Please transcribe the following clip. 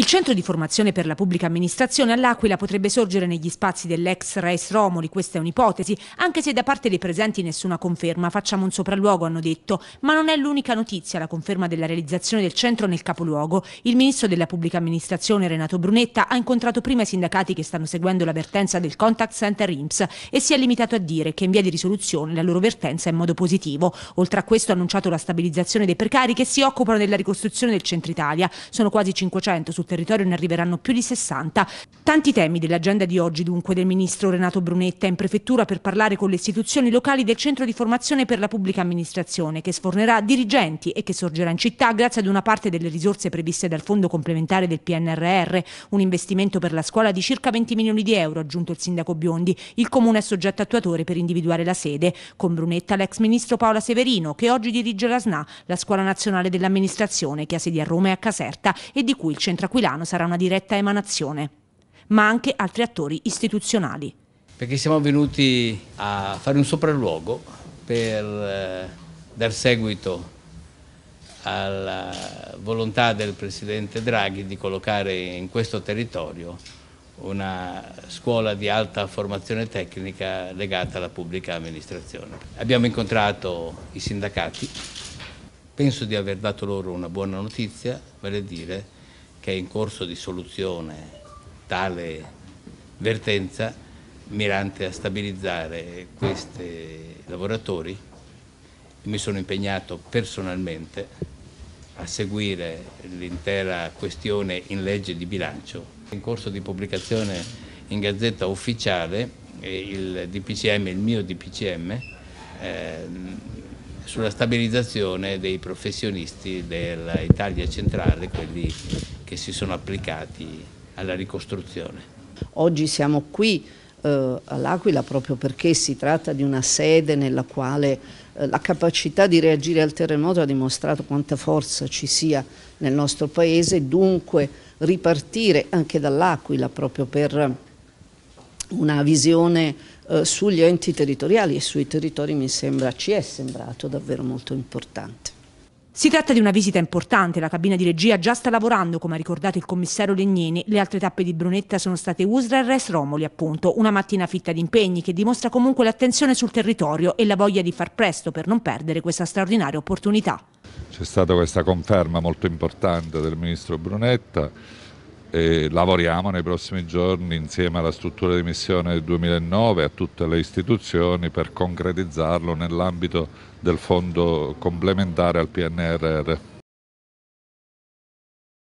Il centro di formazione per la pubblica amministrazione all'Aquila potrebbe sorgere negli spazi dell'ex Reis Romoli, questa è un'ipotesi, anche se da parte dei presenti nessuna conferma, facciamo un sopralluogo hanno detto, ma non è l'unica notizia la conferma della realizzazione del centro nel capoluogo. Il ministro della pubblica amministrazione Renato Brunetta ha incontrato prima i sindacati che stanno seguendo la vertenza del contact center IMSS e si è limitato a dire che in via di risoluzione la loro vertenza è in modo positivo. Oltre a questo ha annunciato la stabilizzazione dei precari che si occupano della ricostruzione del centro Italia, sono quasi 500 sul territorio ne arriveranno più di 60. Tanti temi dell'agenda di oggi dunque del ministro Renato Brunetta in prefettura per parlare con le istituzioni locali del centro di formazione per la pubblica amministrazione che sfornerà dirigenti e che sorgerà in città grazie ad una parte delle risorse previste dal fondo complementare del PNRR, un investimento per la scuola di circa 20 milioni di euro, aggiunto il sindaco Biondi. Il comune è soggetto attuatore per individuare la sede. Con Brunetta l'ex ministro Paola Severino, che oggi dirige la SNA, la Scuola Nazionale dell'Amministrazione, che ha sedi a Roma e a Caserta e di cui il centro acquisto Aquilano sarà una diretta emanazione, ma anche altri attori istituzionali. Perché siamo venuti a fare un sopralluogo per eh, dar seguito alla volontà del Presidente Draghi di collocare in questo territorio una scuola di alta formazione tecnica legata alla pubblica amministrazione. Abbiamo incontrato i sindacati, penso di aver dato loro una buona notizia, vale a dire che è in corso di soluzione tale vertenza mirante a stabilizzare questi lavoratori. Mi sono impegnato personalmente a seguire l'intera questione in legge di bilancio. In corso di pubblicazione in gazzetta ufficiale eh, il DPCM, il mio DPCM, eh, sulla stabilizzazione dei professionisti dell'Italia centrale, quelli che si sono applicati alla ricostruzione. Oggi siamo qui eh, all'Aquila proprio perché si tratta di una sede nella quale eh, la capacità di reagire al terremoto ha dimostrato quanta forza ci sia nel nostro paese, dunque ripartire anche dall'Aquila proprio per una visione eh, sugli enti territoriali e sui territori mi sembra, ci è sembrato davvero molto importante. Si tratta di una visita importante, la cabina di regia già sta lavorando, come ha ricordato il commissario Legnini. Le altre tappe di Brunetta sono state Usra e Res Romoli, appunto. Una mattina fitta di impegni che dimostra comunque l'attenzione sul territorio e la voglia di far presto per non perdere questa straordinaria opportunità. C'è stata questa conferma molto importante del ministro Brunetta e lavoriamo nei prossimi giorni insieme alla struttura di missione del 2009 e a tutte le istituzioni per concretizzarlo nell'ambito del fondo complementare al PNRR.